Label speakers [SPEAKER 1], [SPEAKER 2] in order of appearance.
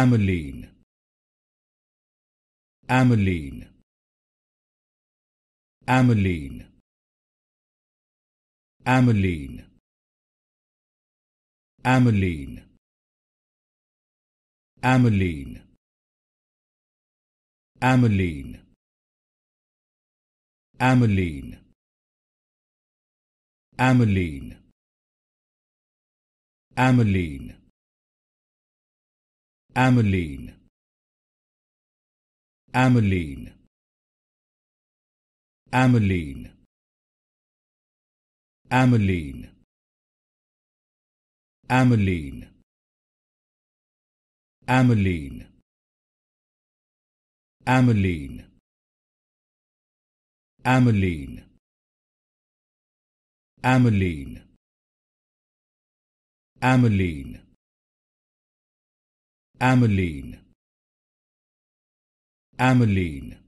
[SPEAKER 1] Ameline. Ameline. Ameline. Ameline. Ameline. Ameline. Ameline. Ameline. Ameline. Ameline. Ameline. Ameline. Ameline. Ameline. Ameline. Ameline. Ameline. Ameline. Ameline. Ameline.